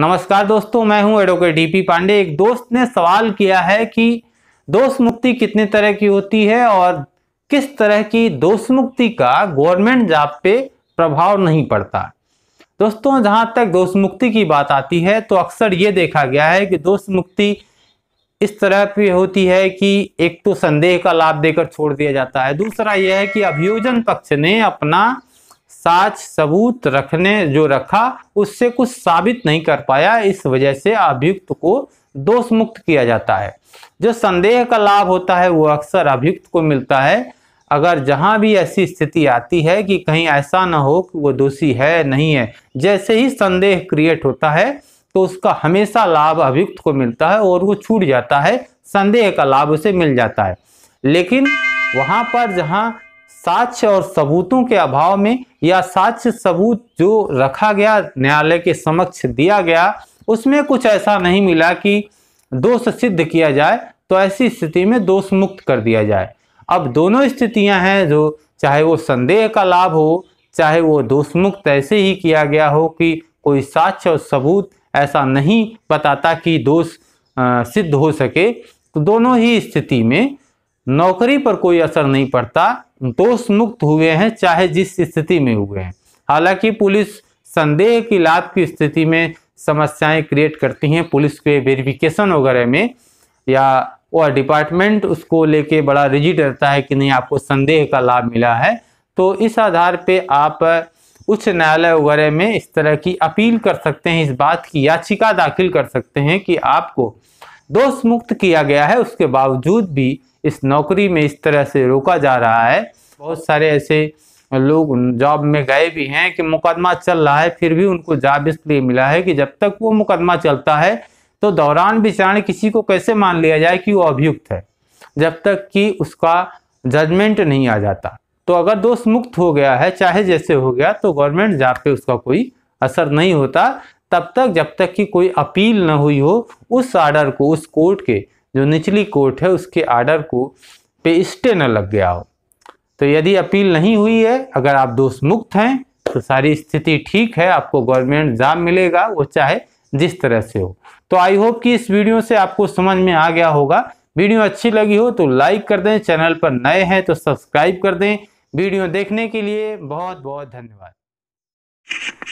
नमस्कार दोस्तों मैं हूं एडवोकेट डीपी पांडे एक दोस्त ने सवाल किया है कि दोष मुक्ति कितने तरह की होती है और किस तरह की दोष मुक्ति का गवर्नमेंट जॉब पे प्रभाव नहीं पड़ता दोस्तों जहां तक दोष मुक्ति की बात आती है तो अक्सर ये देखा गया है कि दोष मुक्ति इस तरह की होती है कि एक तो संदेह का लाभ देकर छोड़ दिया जाता है दूसरा यह है कि अभियोजन पक्ष ने अपना साक्ष सबूत रखने जो रखा उससे कुछ साबित नहीं कर पाया इस वजह से अभियुक्त को दोष मुक्त किया जाता है जो संदेह का लाभ होता है वो अक्सर अभियुक्त को मिलता है अगर जहाँ भी ऐसी स्थिति आती है कि कहीं ऐसा ना हो कि वो दोषी है नहीं है जैसे ही संदेह क्रिएट होता है तो उसका हमेशा लाभ अभियुक्त को मिलता है और वो छूट जाता है संदेह का लाभ उसे मिल जाता है लेकिन वहाँ पर जहाँ साक्ष्य और सबूतों के अभाव में या साक्ष्य सबूत जो रखा गया न्यायालय के समक्ष दिया गया उसमें कुछ ऐसा नहीं मिला कि दोष सिद्ध किया जाए तो ऐसी स्थिति में दोष मुक्त कर दिया जाए अब दोनों स्थितियां हैं जो चाहे वो संदेह का लाभ हो चाहे वो दोष मुक्त ऐसे ही किया गया हो कि कोई साक्ष्य और सबूत ऐसा नहीं बताता कि दोष सिद्ध हो सके तो दोनों ही स्थिति में नौकरी पर कोई असर नहीं पड़ता दोष मुक्त हुए हैं चाहे जिस स्थिति में हुए हैं हालांकि पुलिस संदेह की लाभ की स्थिति में समस्याएं क्रिएट करती हैं पुलिस के वेरिफिकेशन वगैरह में या वह डिपार्टमेंट उसको लेके बड़ा रिजिड रहता है कि नहीं आपको संदेह का लाभ मिला है तो इस आधार पे आप उच्च न्यायालय वगैरह में इस तरह की अपील कर सकते हैं इस बात की याचिका दाखिल कर सकते हैं कि आपको दोष मुक्त किया गया है उसके बावजूद भी इस नौकरी में इस तरह से रोका जा रहा है बहुत सारे ऐसे लोग जॉब में गए भी हैं कि मुकदमा चल रहा है फिर भी उनको जॉब इसलिए मिला है कि जब तक वो मुकदमा चलता है तो दौरान विचारण किसी को कैसे मान लिया जाए कि वो अभियुक्त है जब तक कि उसका जजमेंट नहीं आ जाता तो अगर दोष मुक्त हो गया है चाहे जैसे हो गया तो गवर्नमेंट जॉब पे उसका कोई असर नहीं होता तब तक जब तक कि कोई अपील न हुई हो उस आर्डर को उस कोर्ट के जो निचली कोर्ट है उसके आर्डर को पे स्टे न लग गया हो तो यदि अपील नहीं हुई है अगर आप दोष मुक्त हैं तो सारी स्थिति ठीक है आपको गवर्नमेंट जॉब मिलेगा वो चाहे जिस तरह से हो तो आई होप कि इस वीडियो से आपको समझ में आ गया होगा वीडियो अच्छी लगी हो तो लाइक कर दें चैनल पर नए हैं तो सब्सक्राइब कर दें वीडियो देखने के लिए बहुत बहुत धन्यवाद